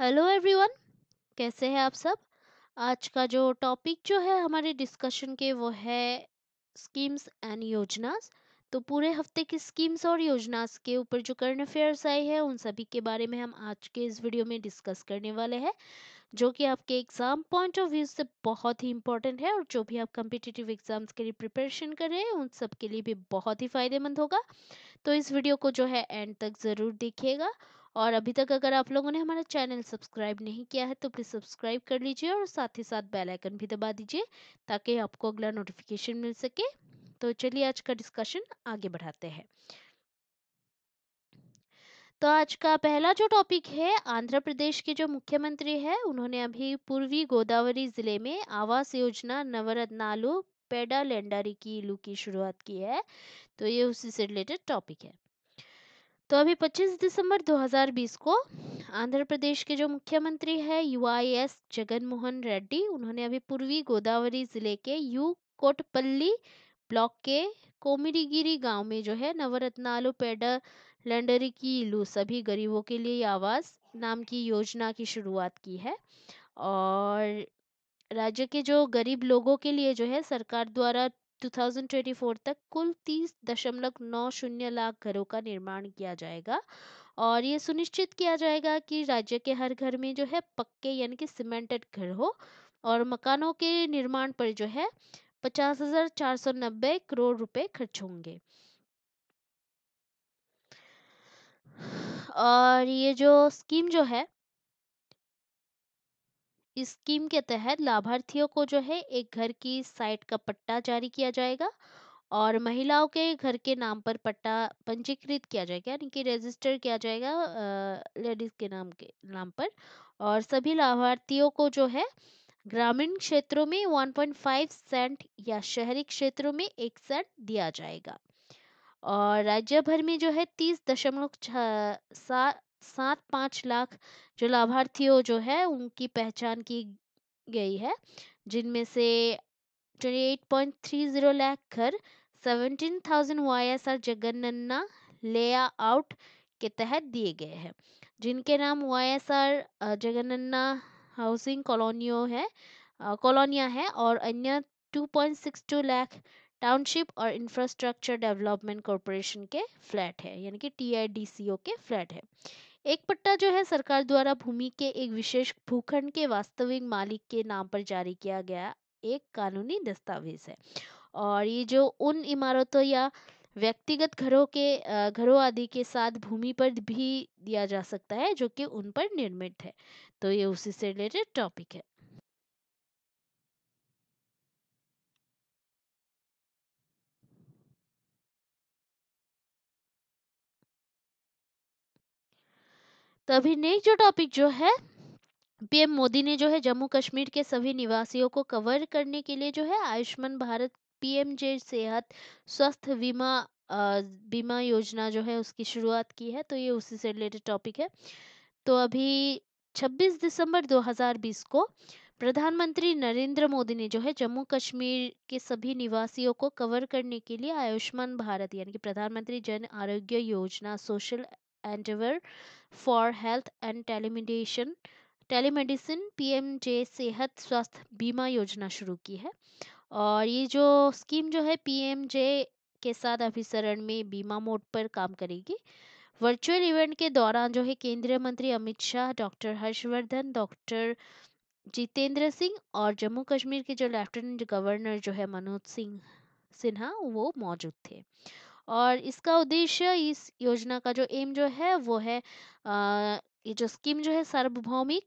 Hello everyone कैसे हैं आप सब आज का जो टॉपिक जो है हमारे डिस्कशन के वो है स्कीम्स एंड योजनास तो पूरे हफ्ते की स्कीम्स और योजनास के ऊपर जो करंट अफेयर्स आए हैं उन सभी के बारे में हम आज के इस वीडियो में डिस्कस करने वाले हैं जो कि आपके एग्ज़ाम पॉइंट ऑफ व्यू से बहुत ही इंपॉर्टेंट है और जो भी आप कम्पिटिटिव एग्ज़ाम्स के लिए प्रिपरेशन कर रहे हैं उन सब के लिए भी बहुत ही फ़ायदेमंद होगा तो इस वीडियो को जो है एंड तक ज़रूर देखिएगा और अभी तक अगर आप लोगों ने हमारा चैनल सब्सक्राइब नहीं किया है तो प्लीज़ सब्सक्राइब कर लीजिए और साथ ही साथ बेल आइकन भी दबा दीजिए ताकि आपको अगला नोटिफिकेशन मिल सके तो चलिए आज का डिस्कशन आगे बढ़ाते हैं तो आज का पहला जो टॉपिक है आंध्र प्रदेश के जो मुख्यमंत्री है उन्होंने अभी पूर्वी गोदावरी जिले में आवास योजना नवरत्नालु लेंडारी की लू की शुरुआत की है तो ये उसी से रिलेटेड टॉपिक है तो अभी 25 दिसंबर 2020 को आंध्र प्रदेश के जो मुख्यमंत्री है यूआईएस जगन मोहन रेड्डी उन्होंने अभी पूर्वी गोदावरी जिले के यू कोटपल्ली ब्लॉक के कोमिरीगिरी गांव में जो है नवरत्न आलू पेडर लंडरी की लू सभी गरीबों के लिए आवास नाम की योजना की शुरुआत की है और राज्य के जो गरीब लोगों के लिए जो है सरकार द्वारा 2024 तक कुल तीस दशमलव नौ शून्य लाख घरों का निर्माण किया जाएगा और ये सुनिश्चित किया जाएगा कि राज्य के हर घर में जो है पक्के यानी कि सीमेंटेड घर हो और मकानों के निर्माण पर जो है पचास हजार चार सौ नब्बे करोड़ रुपए खर्च होंगे और ये जो स्कीम जो है स्कीम के तहत लाभार्थियों को जो है एक घर की साइट का पट्टा जारी किया जाएगा और महिलाओं के घर के नाम पर पट्टा पंजीकृत किया जाएगा यानी कि रजिस्टर किया जाएगा लेडीज के नाम के नाम पर और सभी लाभार्थियों को जो है ग्रामीण क्षेत्रों में 1.5 सेंट या शहरी क्षेत्रों में एक सेंट दिया जाएगा और राज्य भर में जो है तीस दशमलव सात पाँच लाख जो लाभार्थियों जो है उनकी पहचान की गई है जिनमें से twenty eight point three zero lakh घर seventeen thousand Y S R layout के तहत दिए गए हैं जिनके नाम Y S R Jagananna housing कॉलोनियों है कॉलोनिया है और अन्य two point six two lakh township और इंफ्रास्ट्रक्चर डेवलपमेंट कॉरपोरेशन के फ्लैट है यानी कि टी के फ्लैट है एक पट्टा जो है सरकार द्वारा भूमि के एक विशेष भूखंड के वास्तविक मालिक के नाम पर जारी किया गया एक कानूनी दस्तावेज है और ये जो उन इमारतों या व्यक्तिगत घरों के घरों आदि के साथ भूमि पर भी दिया जा सकता है जो कि उन पर निर्मित है तो ये उसी से रिलेटेड टॉपिक है अभी नेक्स्ट जो टॉपिक जो है पीएम मोदी ने जो है जम्मू कश्मीर के सभी निवासियों को कवर करने के लिए जो है आयुष्मान भारत पीएम जे सेहत स्वास्थ्य बीमा बीमा योजना जो है उसकी शुरुआत की है तो ये उसी से रिलेटेड टॉपिक है तो अभी 26 दिसंबर 2020 को प्रधानमंत्री नरेंद्र मोदी ने जो है जम्मू कश्मीर के सभी निवासियों को कवर करने के लिए आयुष्मान भारत यानी कि प्रधानमंत्री Jan Arogya Yojana social endeavor for health and telemedicine telemedicine PM J Sehat स्वास्थ्य बीमा योजना शुरू की है और ये जो स्कीम जो है पीएम जे के साथ अभिसरण में बीमा मोड पर काम करेगी वर्चुअल इवेंट के दौरान जो है केंद्रीय मंत्री अमित शाह डॉक्टर हर्षवर्धन डॉक्टर जितेंद्र सिंह और जम्मू कश्मीर के जो लेफ्टिनेंट गवर्नर जो है मनोज सिंह सिन्हा वो मौजूद थे और इसका उद्देश्य इस योजना का जो एम जो है वो है ये जो स्कीम जो है सार्वभौमिक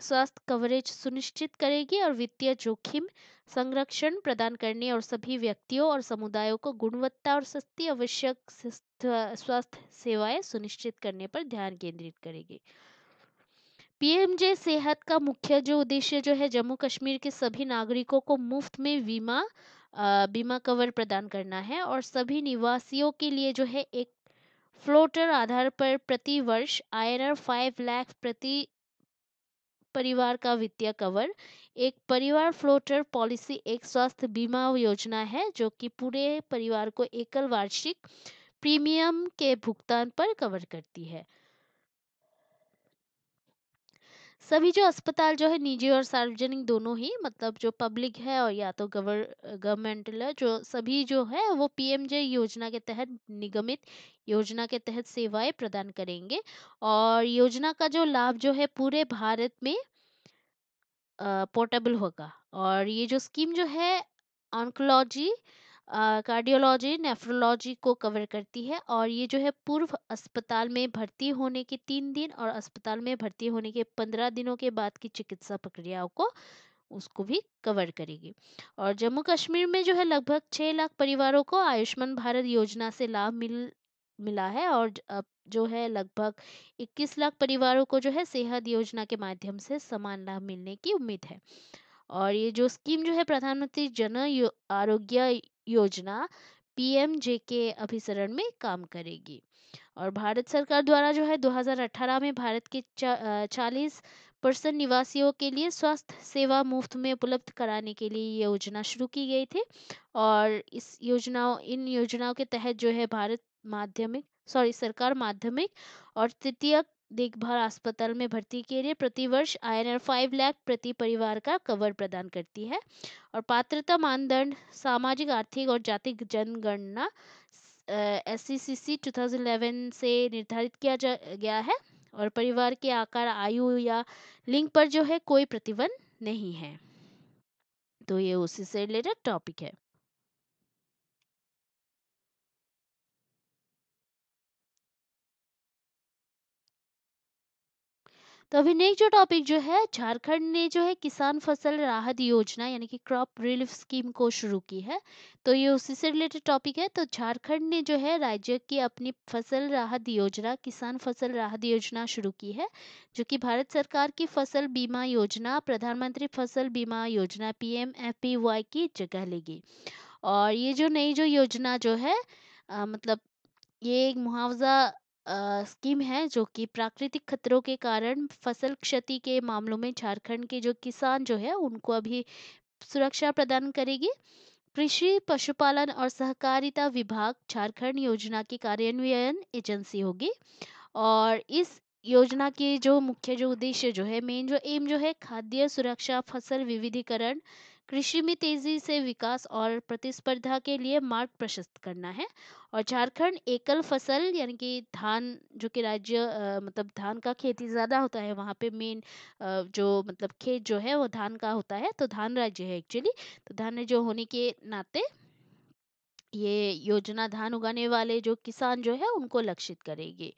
स्वास्थ्य कवरेज सुनिश्चित करेगी और वित्तीय जोखिम संरक्षण प्रदान करने और सभी व्यक्तियों और समुदायों को गुणवत्ता और सस्ती आवश्यक स्वास्थ्य सेवाएं सुनिश्चित करने पर ध्यान केंद्रित करेगी पीएमजे सेहत का मुख्य जो उद्देश्य जो है जम्मू कश्मीर के सभी नागरिकों को मुफ्त में बीमा बीमा कवर प्रदान करना है और सभी निवासियों के लिए जो है एक फ्लोटर आधार पर प्रति वर्ष आई फाइव लाख प्रति परिवार का वित्तीय कवर एक परिवार फ्लोटर पॉलिसी एक स्वास्थ्य बीमा योजना है जो कि पूरे परिवार को एकल वार्षिक प्रीमियम के भुगतान पर कवर करती है सभी जो अस्पताल जो है निजी और सार्वजनिक दोनों ही मतलब जो पब्लिक है और या तो गवर गवर्नमेंटल है जो सभी जो है वो पीएमजे योजना के तहत निगमित योजना के तहत सेवाएं प्रदान करेंगे और योजना का जो लाभ जो है पूरे भारत में पोर्टेबल होगा और ये जो स्कीम जो है ऑनकोलॉजी कार्डियोलॉजी नेफ्रोलॉजी को कवर करती है और ये जो है पूर्व अस्पताल में भर्ती होने के तीन दिन और अस्पताल में भर्ती होने के पंद्रह दिनों के बाद की चिकित्सा प्रक्रियाओं को उसको भी कवर करेगी और जम्मू कश्मीर में जो है लगभग छः लाख परिवारों को आयुष्मान भारत योजना से लाभ मिल मिला है और अब जो है लगभग 21 लाख परिवारों को जो है सेहत योजना के माध्यम से समान लाभ मिलने की उम्मीद है और ये जो स्कीम जो है प्रधानमंत्री जन आरोग्य योजना के अभिसरण में काम करेगी और भारत सरकार द्वारा जो है 2018 में भारत के चालीस परसेंट निवासियों के लिए स्वास्थ्य सेवा मुफ्त में उपलब्ध कराने के लिए ये योजना शुरू की गई थी और इस योजनाओं इन योजनाओं के तहत जो है भारत माध्यमिक सॉरी सरकार माध्यमिक और तृतीय देखभाल अस्पताल में भर्ती के लिए प्रतिवर्ष I N R five lakh प्रति परिवार का कवर प्रदान करती है और पात्रता मानदंड सामाजिक आर्थिक और जाति जनगणना S C C C two thousand eleven से निर्धारित किया जा गया है और परिवार के आकार आयु या लिंग पर जो है कोई प्रतिबंध नहीं है तो ये उसी से रिलेटेड टॉपिक है तो अभी नेक्स्ट जो टॉपिक जो है झारखंड ने जो है किसान फसल राहत योजना यानी कि क्रॉप रिलीफ स्कीम को शुरू की है तो ये उसी से रिलेटेड टॉपिक है तो झारखंड ने जो है राज्य की अपनी फसल राहत योजना किसान फसल राहत योजना शुरू की है जो कि भारत सरकार की फसल बीमा योजना प्रधानमंत्री फसल बीमा योजना पी एम की जगह लेगी और ये जो नई जो योजना जो है आ, मतलब ये एक मुआवजा स्कीम है जो कि प्राकृतिक खतरों के कारण फसल क्षति के मामलों में झारखंड के जो किसान जो है उनको अभी सुरक्षा प्रदान करेगी। कृषि, पशुपालन और सहकारिता विभाग झारखंड योजना की कार्यान्वयन एजेंसी होगी और इस योजना के जो मुख्य जो उद्देश्य जो है मेन जो एम जो है खाद्य सुरक्षा, फसल विविधीकरण कृषि में तेजी से विकास और प्रतिस्पर्धा के लिए मार्ग प्रशस्त करना है और झारखंड एकल फसल यानी कि धान जो कि राज्य मतलब धान का खेती ज़्यादा होता है वहाँ पे मेन जो मतलब खेत जो है वो धान का होता है तो धान राज्य है एक्चुअली तो धान राज्य होने के नाते ये योजना धान उगाने वाले जो किसान जो है उनको लक्षित करेगी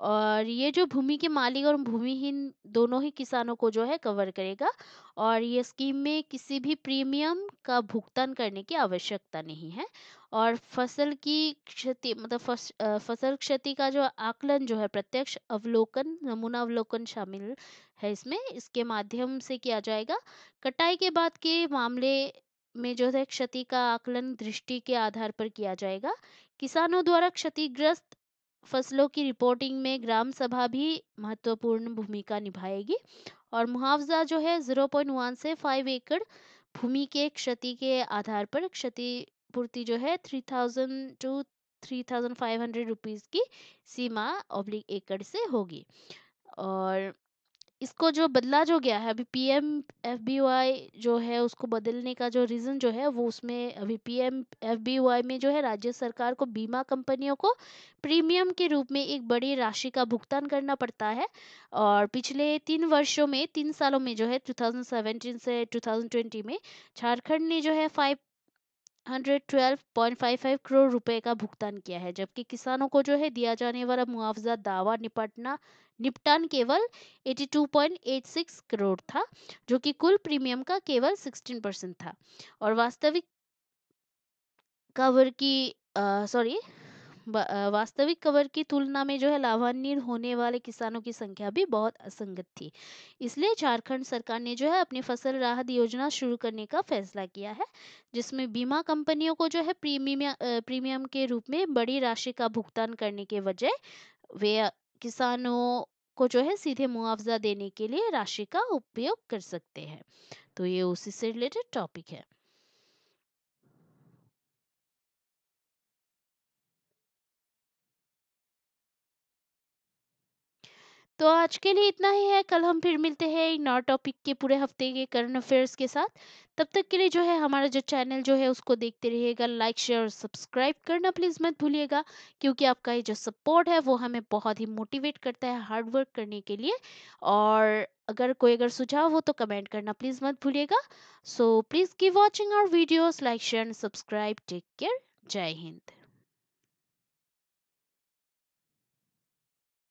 और ये जो भूमि के मालिक और भूमिहीन दोनों ही किसानों को जो है कवर करेगा और ये स्कीम में किसी भी प्रीमियम का भुगतान करने की आवश्यकता नहीं है और फसल की क्षति मतलब फसल क्षति का जो आकलन जो है प्रत्यक्ष अवलोकन नमूना अवलोकन शामिल है इसमें इसके माध्यम से किया जाएगा कटाई के बाद के मामले में जो है क्षति का आकलन दृष्टि के आधार पर किया जाएगा किसानों द्वारा क्षतिग्रस्त फसलों की रिपोर्टिंग में ग्राम सभा भी महत्वपूर्ण भूमिका निभाएगी और मुआवजा जो है ज़ीरो पॉइंट वन से फाइव एकड़ भूमि के क्षति के आधार पर क्षतिपूर्ति जो है three thousand two three thousand five hundred rupees की सीमा ऑब्लिक एकड़ से होगी और इसको जो बदला जो गया है अभी P M F B Y जो है उसको बदलने का जो रीज़न जो है वो उसमें अभी P M F B Y में जो है राज्य सरकार को बीमा कंपनियों को प्रीमियम के रूप में एक बड़ी राशि का भुगतान करना पड़ता है और पिछले तीन वर्षों में तीन सालों में जो है सेवेंटीन से ट्वेंटी में झारखंड ने जो है फाइव 112.55 करोड़ रुपए का भुगतान किया है जबकि किसानों को जो है दिया जाने वाला मुआवजा दावा निपटना निपटान केवल 82.86 करोड़ था जो कि कुल प्रीमियम का केवल 16 परसेंट था और वास्तविक कवर की सॉरी uh, वास्तविक कवर की तुलना में जो है लाभान्वित होने वाले किसानों की संख्या भी बहुत असंगत थी इसलिए झारखंड सरकार ने जो है अपनी फसल राहत योजना शुरू करने का फैसला किया है जिसमें बीमा कंपनियों को जो है प्रीमियम प्रीमियम के रूप में बड़ी राशि का भुगतान करने के बजाय वे किसानों को जो है सीधे मुआवजा देने के लिए राशि का उपयोग कर सकते हैं तो ये उसी से रिलेटेड टॉपिक है तो आज के लिए इतना ही है कल हम फिर मिलते हैं एक नौ टॉपिक के पूरे हफ्ते के करंट अफेयर्स के साथ तब तक के लिए जो है हमारा जो चैनल जो है उसको देखते रहिएगा लाइक शेयर और सब्सक्राइब करना प्लीज़ मत भूलिएगा क्योंकि आपका ये जो सपोर्ट है वो हमें बहुत ही मोटिवेट करता है हार्ड वर्क करने के लिए और अगर कोई अगर सुझाव हो तो कमेंट करना प्लीज़ मत भूलिएगा so please keep watching our videos like share and subscribe take care जय हिंद